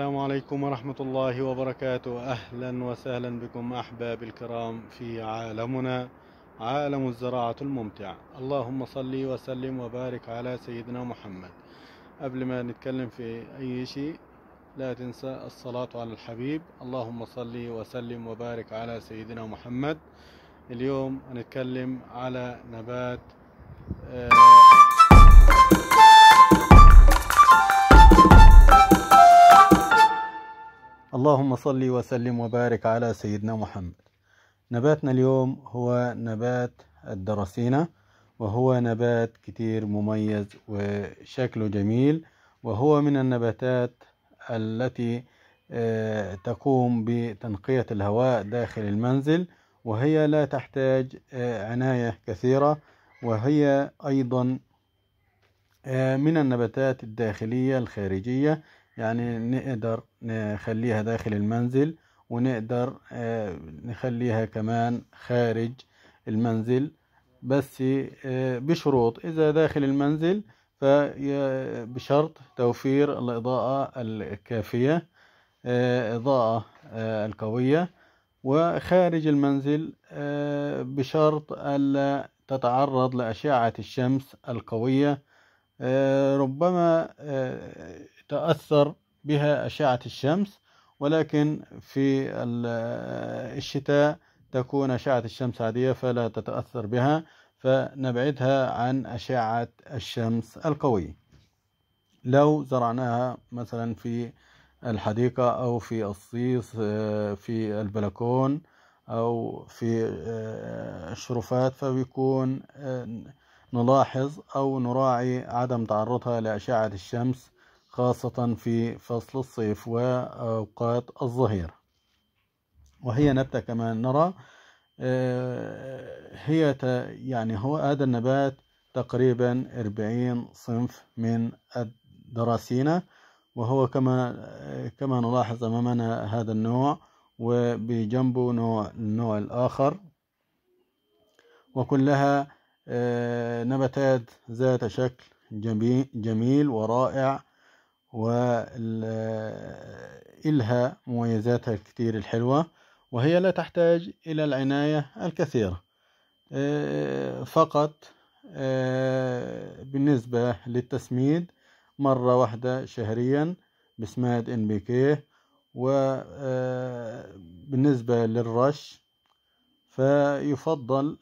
السلام عليكم ورحمة الله وبركاته أهلا وسهلا بكم أحباب الكرام في عالمنا عالم الزراعة الممتع اللهم صلي وسلم وبارك على سيدنا محمد قبل ما نتكلم في أي شيء لا تنسى الصلاة على الحبيب اللهم صلي وسلم وبارك على سيدنا محمد اليوم هنتكلم على نبات آه اللهم صل وسلم وبارك على سيدنا محمد نباتنا اليوم هو نبات الدرسينة وهو نبات كتير مميز وشكله جميل وهو من النباتات التي آه، تقوم بتنقية الهواء داخل المنزل وهي لا تحتاج آه، عناية كثيرة وهي أيضا آه، من النباتات الداخلية الخارجية يعني نقدر نخليها داخل المنزل ونقدر آه، نخليها كمان خارج المنزل بس آه، بشروط إذا داخل المنزل فبشرط توفير الإضاءة الكافية آه، إضاءة القوية وخارج المنزل بشرط ألا تتعرض لأشعة الشمس القوية ربما تأثر بها أشعة الشمس ولكن في الشتاء تكون أشعة الشمس عادية فلا تتأثر بها فنبعدها عن أشعة الشمس القوية لو زرعناها مثلا في الحديقة أو في الصيص آه، في البلكون أو في آه، الشرفات فبيكون آه، نلاحظ أو نراعي عدم تعرضها لأشعة الشمس خاصة في فصل الصيف وأوقات الظهيرة وهي نبتة كما نرى آه، هي يعني هو هذا النبات تقريبا 40 صنف من الدراسينة وهو كما آه، كما نلاحظ أمامنا هذا النوع وبجنبه نوع النوع الآخر وكلها آه، نباتات ذات شكل جميل ورائع وإلها مميزاتها الكثير الحلوة وهي لا تحتاج إلى العناية الكثيرة آه، فقط آه، بالنسبة للتسميد مرة واحدة شهريا بسماد ان بي كي وبالنسبة آه، للرش فيفضل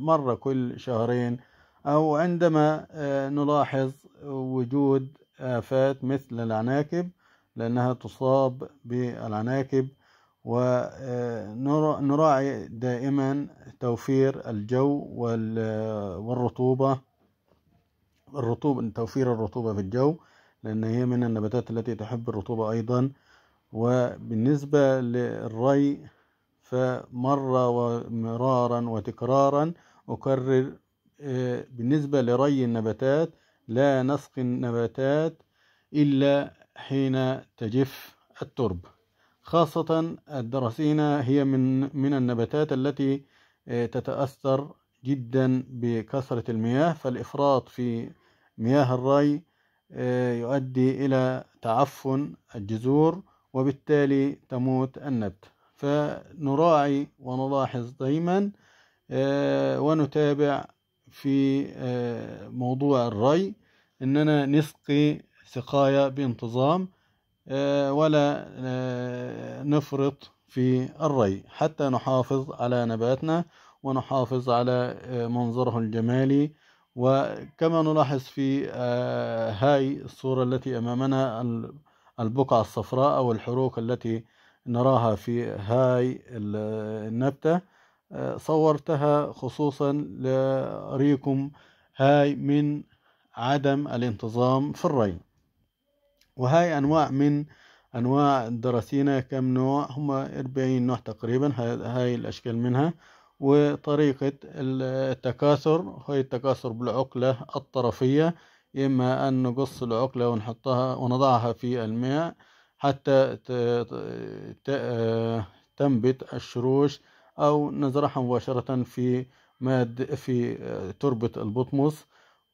مرة كل شهرين أو عندما نلاحظ وجود آفات مثل العناكب لأنها تصاب بالعناكب ونراعي آه، دائما توفير الجو والرطوبة الرطوبة توفير الرطوبة في الجو لأن هي من النباتات التي تحب الرطوبة أيضا وبالنسبة للري فمرة ومرارا وتكرارا أكرر آه، بالنسبة لري النباتات لا نسقي النباتات إلا حين تجف الترب خاصة الدراسينا هي من من النباتات التي آه، تتأثر جدا بكثرة المياه فالإفراط في مياه الري آه، يؤدي إلى تعفن الجذور وبالتالي تموت النبت فنراعي ونلاحظ دايما آه، ونتابع في آه، موضوع الري اننا نسقي سقاية بانتظام آه، ولا آه، نفرط في الري حتى نحافظ على نباتنا ونحافظ على منظره الجمالي وكما نلاحظ في هاي الصورة التي أمامنا البقعة الصفراء أو الحروق التي نراها في هاي النبتة صورتها خصوصا لأريكم هاي من عدم الانتظام في الري وهاي أنواع من أنواع الدراسينا كم نوع هم أربعين نوع تقريبا هاي الأشكال منها وطريقة التكاثر هي التكاثر بالعقلة الطرفية إما أن نقص العقلة ونحطها ونضعها في الماء حتى تنبت الشروش أو نزرعها مباشرة في ماد في آه، تربة البطمس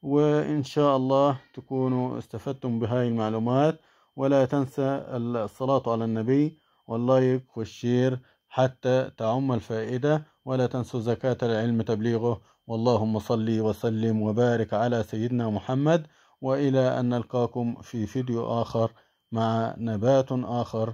وإن شاء الله تكونوا استفدتم بهاي المعلومات ولا تنسى الصلاة على النبي واللايك والشير حتى تعم الفائدة ولا تنسوا زكاة العلم تبليغه واللهم صل وسلم وبارك على سيدنا محمد وإلى أن نلقاكم في فيديو آخر مع نبات آخر